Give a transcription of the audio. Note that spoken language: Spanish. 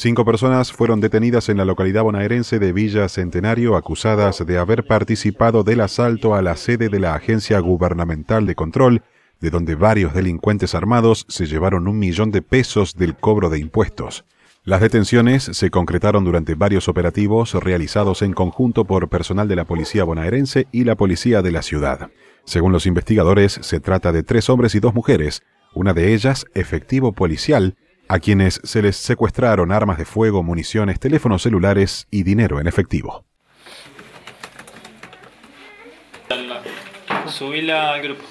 Cinco personas fueron detenidas en la localidad bonaerense de Villa Centenario acusadas de haber participado del asalto a la sede de la Agencia Gubernamental de Control, de donde varios delincuentes armados se llevaron un millón de pesos del cobro de impuestos. Las detenciones se concretaron durante varios operativos realizados en conjunto por personal de la Policía bonaerense y la Policía de la Ciudad. Según los investigadores, se trata de tres hombres y dos mujeres, una de ellas efectivo policial, a quienes se les secuestraron armas de fuego, municiones, teléfonos celulares y dinero en efectivo. la grupo.